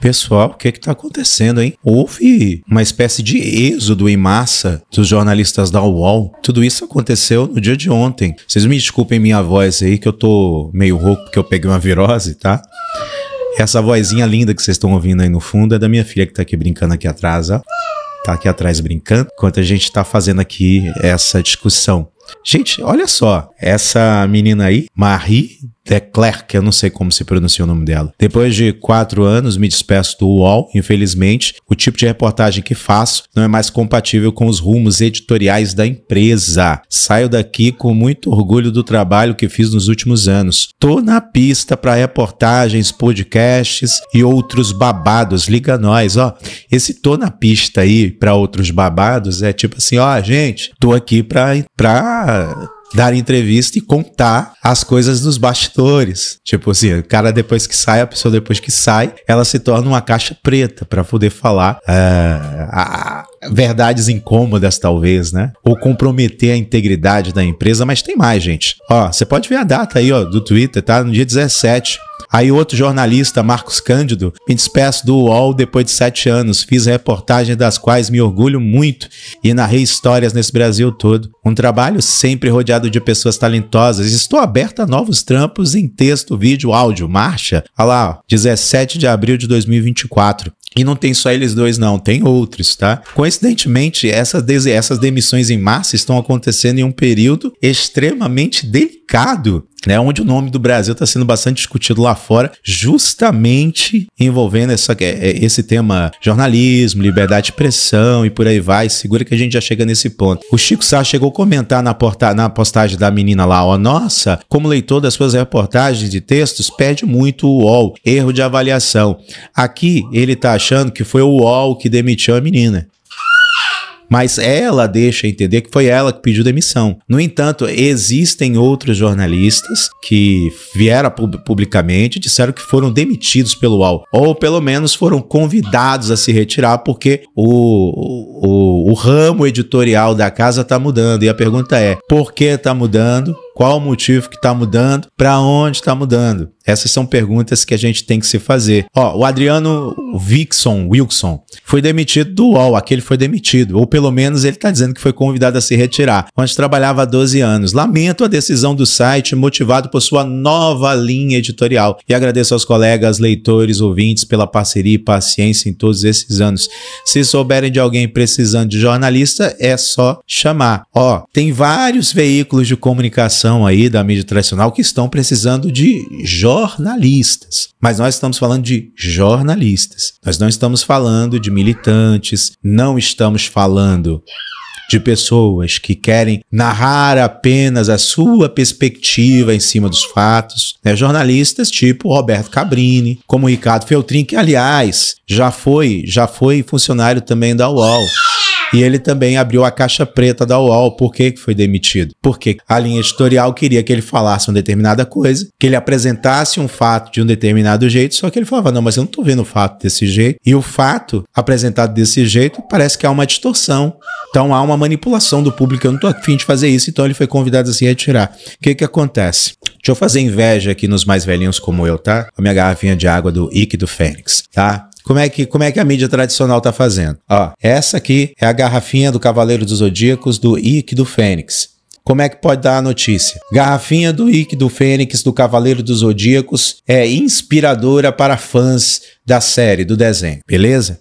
Pessoal, o que é está acontecendo, hein? Houve uma espécie de êxodo em massa dos jornalistas da UOL. Tudo isso aconteceu no dia de ontem. Vocês me desculpem minha voz aí, que eu tô meio rouco porque eu peguei uma virose, tá? Essa vozinha linda que vocês estão ouvindo aí no fundo é da minha filha que tá aqui brincando aqui atrás, ó. Tá aqui atrás brincando, enquanto a gente tá fazendo aqui essa discussão. Gente, olha só, essa menina aí, Marie Declerc, eu não sei como se pronuncia o nome dela. Depois de quatro anos, me despeço do UOL, infelizmente. O tipo de reportagem que faço não é mais compatível com os rumos editoriais da empresa. Saio daqui com muito orgulho do trabalho que fiz nos últimos anos. Tô na pista para reportagens, podcasts e outros babados. Liga nós, ó. Esse tô na pista aí para outros babados é tipo assim, ó, gente, tô aqui pra, pra dar entrevista e contar as coisas dos bastidores. Tipo assim, o cara depois que sai, a pessoa depois que sai, ela se torna uma caixa preta para poder falar uh, verdades incômodas, talvez, né? Ou comprometer a integridade da empresa, mas tem mais, gente. Ó, você pode ver a data aí, ó, do Twitter, tá? No dia 17 Aí outro jornalista, Marcos Cândido, me despeço do UOL depois de sete anos. Fiz reportagens das quais me orgulho muito e narrei histórias nesse Brasil todo. Um trabalho sempre rodeado de pessoas talentosas. Estou aberto a novos trampos em texto, vídeo, áudio. Marcha, olha lá, 17 de abril de 2024. E não tem só eles dois, não, tem outros, tá? Coincidentemente, essas, essas demissões em massa estão acontecendo em um período extremamente delicado né, onde o nome do Brasil está sendo bastante discutido lá fora, justamente envolvendo essa, é, é, esse tema jornalismo, liberdade de expressão e por aí vai. Segura que a gente já chega nesse ponto. O Chico Sá chegou a comentar na, porta, na postagem da menina lá, ó, nossa, como leitor das suas reportagens e textos, perde muito o UOL, erro de avaliação. Aqui ele está achando que foi o UOL que demitiu a menina. Mas ela deixa entender que foi ela que pediu demissão. No entanto, existem outros jornalistas que vieram publicamente disseram que foram demitidos pelo UOL, ou pelo menos foram convidados a se retirar porque o, o, o ramo editorial da casa está mudando. E a pergunta é: por que está mudando? Qual o motivo que está mudando? Para onde está mudando? Essas são perguntas que a gente tem que se fazer. Ó, o Adriano Vixon, Wilson, foi demitido do UOL, aquele foi demitido, ou pelo menos ele está dizendo que foi convidado a se retirar, onde trabalhava há 12 anos. Lamento a decisão do site, motivado por sua nova linha editorial. E agradeço aos colegas, leitores, ouvintes pela parceria e paciência em todos esses anos. Se souberem de alguém precisando de jornalista, é só chamar. Ó, tem vários veículos de comunicação geração aí da mídia tradicional que estão precisando de jornalistas. Mas nós estamos falando de jornalistas. Nós não estamos falando de militantes, não estamos falando de pessoas que querem narrar apenas a sua perspectiva em cima dos fatos, né? jornalistas tipo Roberto Cabrini, como Ricardo Feltrin, que aliás já foi já foi funcionário também da UOL. E ele também abriu a caixa preta da UOL, por que foi demitido? Porque a linha editorial queria que ele falasse uma determinada coisa, que ele apresentasse um fato de um determinado jeito, só que ele falava: não, mas eu não tô vendo o fato desse jeito. E o fato apresentado desse jeito parece que há uma distorção. Então há uma manipulação do público, eu não tô afim de fazer isso, então ele foi convidado assim a retirar. O que que acontece? Deixa eu fazer inveja aqui nos mais velhinhos como eu, tá? A minha garrafinha de água do Ike do Fênix, tá? Como é que, como é que a mídia tradicional está fazendo? Ó, essa aqui é a garrafinha do Cavaleiro dos Zodíacos, do Ike do Fênix. Como é que pode dar a notícia? Garrafinha do Ike do Fênix do Cavaleiro dos Zodíacos é inspiradora para fãs da série, do desenho, beleza?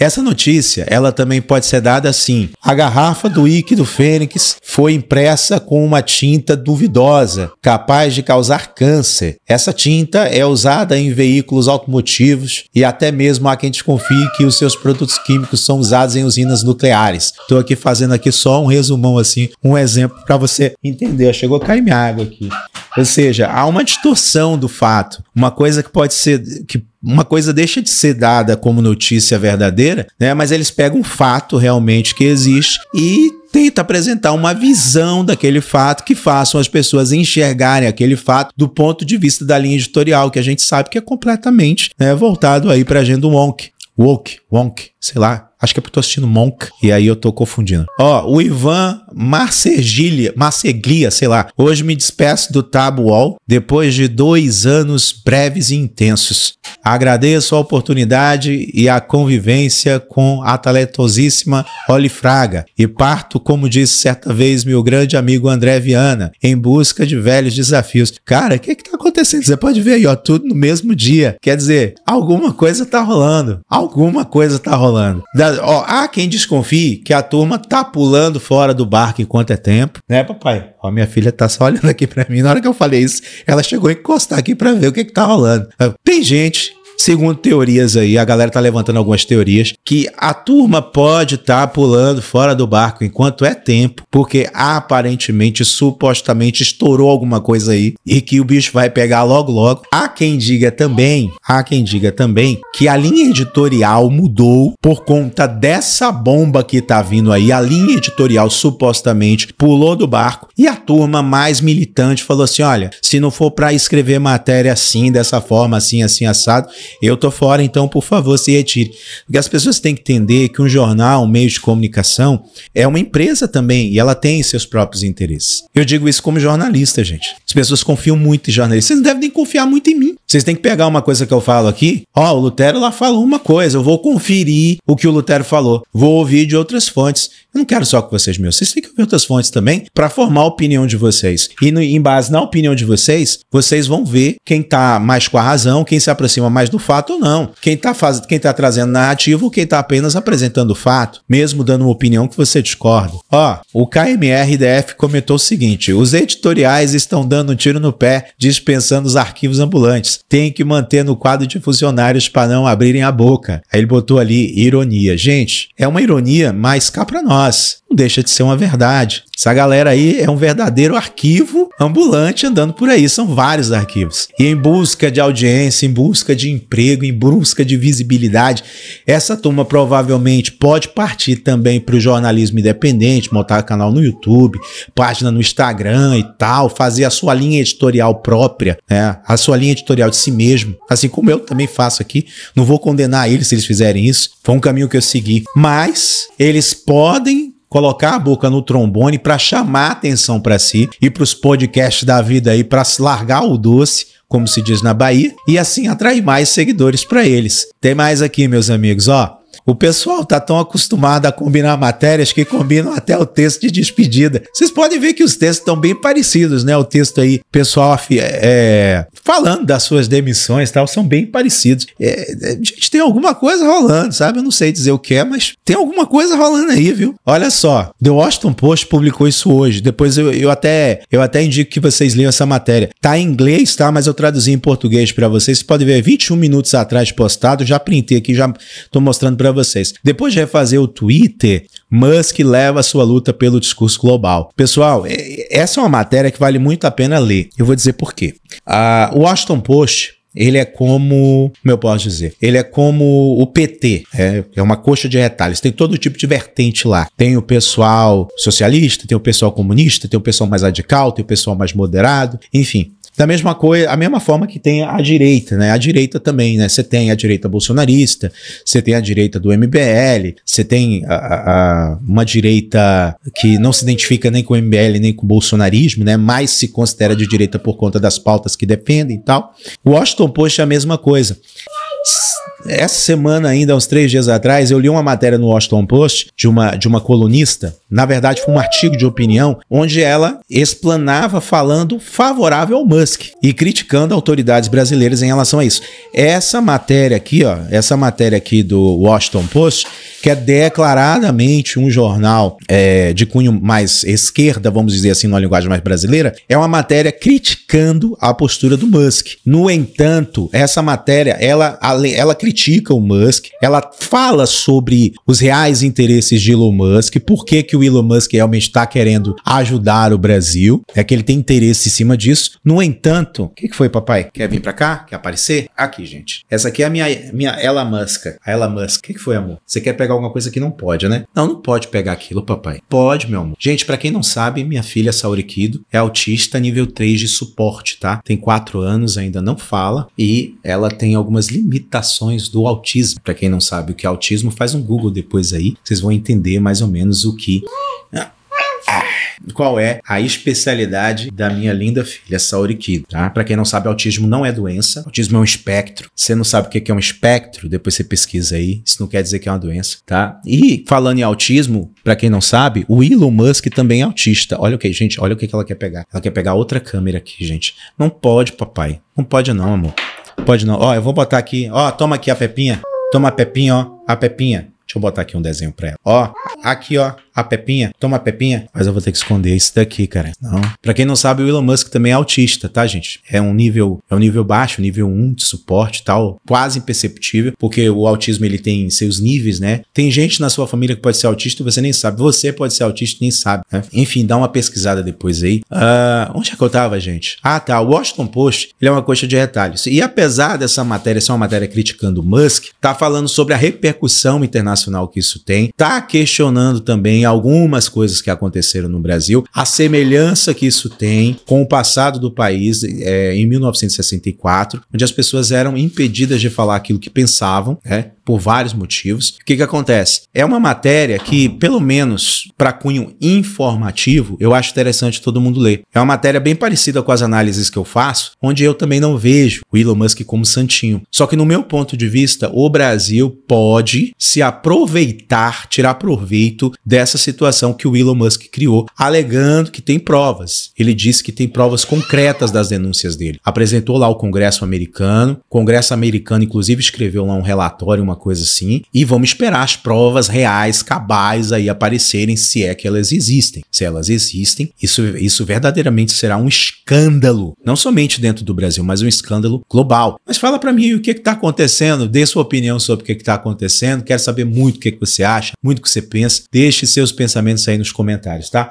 Essa notícia, ela também pode ser dada assim: a garrafa do Ike do Fênix foi impressa com uma tinta duvidosa, capaz de causar câncer. Essa tinta é usada em veículos automotivos e até mesmo há quem desconfie que os seus produtos químicos são usados em usinas nucleares. Estou aqui fazendo aqui só um resumão assim, um exemplo para você entender. Chegou a cair minha água aqui. Ou seja, há uma distorção do fato, uma coisa que pode ser que uma coisa deixa de ser dada como notícia verdadeira, né? Mas eles pegam um fato realmente que existe e tenta apresentar uma visão daquele fato que façam as pessoas enxergarem aquele fato do ponto de vista da linha editorial, que a gente sabe que é completamente né, voltado aí para a agenda wonk. Woke, wonk, sei lá Acho que é porque eu tô assistindo Monk e aí eu tô confundindo. Ó, o Ivan Marceglia, Marceglia, sei lá. Hoje me despeço do Tabuol depois de dois anos breves e intensos. Agradeço a oportunidade e a convivência com a talentosíssima Oli Fraga e parto, como disse certa vez meu grande amigo André Viana, em busca de velhos desafios. Cara, o que que tá acontecendo? Você pode ver aí, ó, tudo no mesmo dia. Quer dizer, alguma coisa tá rolando. Alguma coisa tá rolando. Da ó, há quem desconfie que a turma tá pulando fora do barco enquanto é tempo, né, papai? Ó, minha filha tá só olhando aqui para mim. Na hora que eu falei isso, ela chegou a encostar aqui para ver o que que tá rolando. Tem gente segundo teorias aí, a galera tá levantando algumas teorias, que a turma pode estar tá pulando fora do barco enquanto é tempo, porque aparentemente, supostamente, estourou alguma coisa aí e que o bicho vai pegar logo logo. Há quem diga também, há quem diga também que a linha editorial mudou por conta dessa bomba que tá vindo aí. A linha editorial supostamente pulou do barco e a turma mais militante falou assim: olha, se não for para escrever matéria assim, dessa forma, assim, assim, assado, eu tô fora, então, por favor, se retire. Porque as pessoas têm que entender que um jornal, um meio de comunicação, é uma empresa também e ela tem seus próprios interesses. Eu digo isso como jornalista, gente. As pessoas confiam muito em jornalistas. Vocês não devem nem confiar muito em mim. Vocês têm que pegar uma coisa que eu falo aqui. Ó, oh, o Lutero lá falou uma coisa, eu vou conferir o que o Lutero falou, vou ouvir de outras fontes. Eu não quero só com vocês, meus. Vocês têm que ouvir outras fontes também para formar a opinião de vocês. E no, em base na opinião de vocês, vocês vão ver quem tá mais com a razão, quem se aproxima mais do fato ou não. Quem tá, faz, quem tá trazendo narrativa ou quem tá apenas apresentando o fato, mesmo dando uma opinião que você discorda. Ó, oh, o KMRDF comentou o seguinte: os editoriais estão dando um tiro no pé, dispensando os arquivos ambulantes tem que manter no quadro de funcionários para não abrirem a boca. Aí ele botou ali ironia. Gente, é uma ironia, mas cá para nós deixa de ser uma verdade. Essa galera aí é um verdadeiro arquivo ambulante andando por aí, são vários arquivos. E em busca de audiência, em busca de emprego, em busca de visibilidade, essa turma provavelmente pode partir também para o jornalismo independente, montar canal no YouTube, página no Instagram e tal, fazer a sua linha editorial própria, né? a sua linha editorial de si mesmo, assim como eu também faço aqui. Não vou condenar eles se eles fizerem isso, foi um caminho que eu segui. Mas eles podem colocar a boca no trombone para chamar a atenção para si e para os podcasts da vida aí para se largar o doce, como se diz na Bahia, e assim atrair mais seguidores para eles. Tem mais aqui, meus amigos, ó. O pessoal tá tão acostumado a combinar matérias que combinam até o texto de despedida. Vocês podem ver que os textos estão bem parecidos, né? O texto aí, pessoal é, falando das suas demissões e tal, são bem parecidos. É, é, gente, tem alguma coisa rolando, sabe? Eu não sei dizer o que é, mas tem alguma coisa rolando aí, viu? Olha só, The Washington Post publicou isso hoje. Depois eu, eu até eu até indico que vocês leiam essa matéria. Tá em inglês, tá? Mas eu traduzi em português para vocês. Você pode ver 21 minutos atrás postado, já printei aqui, já tô mostrando para vocês. Depois de refazer o Twitter, Musk leva sua luta pelo discurso global. Pessoal, é, é, essa é uma matéria que vale muito a pena ler. Eu vou dizer por quê. O Washington Post ele é como, como eu posso dizer? Ele é como o PT, é, é uma coxa de retalhos. Tem todo tipo de vertente lá. Tem o pessoal socialista, tem o pessoal comunista, tem o pessoal mais radical, tem o pessoal mais moderado, enfim. Da mesma coisa, a mesma forma que tem a direita, né? A direita também, né? Você tem a direita bolsonarista, você tem a direita do MBL, você tem a, a, uma direita que não se identifica nem com o MBL nem com o bolsonarismo, né? Mas se considera de direita por conta das pautas que defendem e tal. O Washington Post é a mesma coisa. Essa semana, ainda uns três dias atrás, eu li uma matéria no Washington Post de uma, de uma colunista. Na verdade, foi um artigo de opinião onde ela explanava falando favorável ao Musk e criticando autoridades brasileiras em relação a isso. Essa matéria aqui, ó, essa matéria aqui do Washington Post, que é declaradamente um jornal é, de cunho mais esquerda, vamos dizer assim, numa linguagem mais brasileira, é uma matéria criticando a postura do Musk. No entanto, essa matéria, ela, ela critica critica o Musk, ela fala sobre os reais interesses de Elon Musk, por que, que o Elon Musk realmente está querendo ajudar o Brasil, é que ele tem interesse em cima disso. No entanto, o que, que foi, papai? Quer vir para cá? Quer aparecer? Aqui, gente. Essa aqui é a minha, minha Ela Musk. A Ela Musk. O que, que foi, amor? Você quer pegar alguma coisa que não pode, né? Não, não pode pegar aquilo, papai. Pode, meu amor. Gente, para quem não sabe, minha filha Saori Kido é autista nível 3 de suporte, tá? Tem 4 anos, ainda não fala e ela tem algumas limitações do autismo. Para quem não sabe o que é autismo, faz um Google depois aí, vocês vão entender mais ou menos o que ah, qual é a especialidade da minha linda filha Saori Kido, tá? Para quem não sabe, autismo não é doença, autismo é um espectro. Você não sabe o que é um espectro, depois você pesquisa aí, isso não quer dizer que é uma doença, tá? E falando em autismo, para quem não sabe, o Elon Musk também é autista. Olha o que, gente, olha o que ela quer pegar. Ela quer pegar outra câmera aqui, gente. Não pode, papai. Não pode não, amor. Pode não. Ó, eu vou botar aqui. Ó, toma aqui a Pepinha. Toma a Pepinha, ó. A Pepinha. Deixa eu botar aqui um desenho pra ela. Ó, aqui, ó a pepinha, toma a pepinha, mas eu vou ter que esconder isso daqui, cara. Não. Para quem não sabe, o Elon Musk também é autista, tá, gente? É um nível, é um nível baixo, nível 1 de suporte, tal, quase imperceptível, porque o autismo ele tem seus níveis, né? Tem gente na sua família que pode ser autista e você nem sabe. Você pode ser autista e nem sabe, né? Enfim, dá uma pesquisada depois aí. Uh, onde é que eu tava, gente? Ah, tá. O Washington Post, ele é uma coxa de retalhos. E apesar dessa matéria ser uma matéria criticando o Musk, tá falando sobre a repercussão internacional que isso tem, tá questionando também algumas coisas que aconteceram no Brasil, a semelhança que isso tem com o passado do país é, em 1964, onde as pessoas eram impedidas de falar aquilo que pensavam, né? por vários motivos. O que, que acontece? É uma matéria que, pelo menos para cunho informativo, eu acho interessante todo mundo ler. É uma matéria bem parecida com as análises que eu faço, onde eu também não vejo o Elon Musk como santinho. Só que, no meu ponto de vista, o Brasil pode se aproveitar, tirar proveito dessa situação que o Elon Musk criou, alegando que tem provas. Ele disse que tem provas concretas das denúncias dele. Apresentou lá o Congresso americano. O Congresso americano, inclusive, escreveu lá um relatório, uma coisa assim, e vamos esperar as provas reais, cabais aí aparecerem, se é que elas existem. Se elas existem, isso, isso verdadeiramente será um escândalo, não somente dentro do Brasil, mas um escândalo global. Mas fala para mim o que está acontecendo, dê sua opinião sobre o que está acontecendo, quero saber muito o que, que você acha, muito o que você pensa, deixe seus pensamentos aí nos comentários, tá?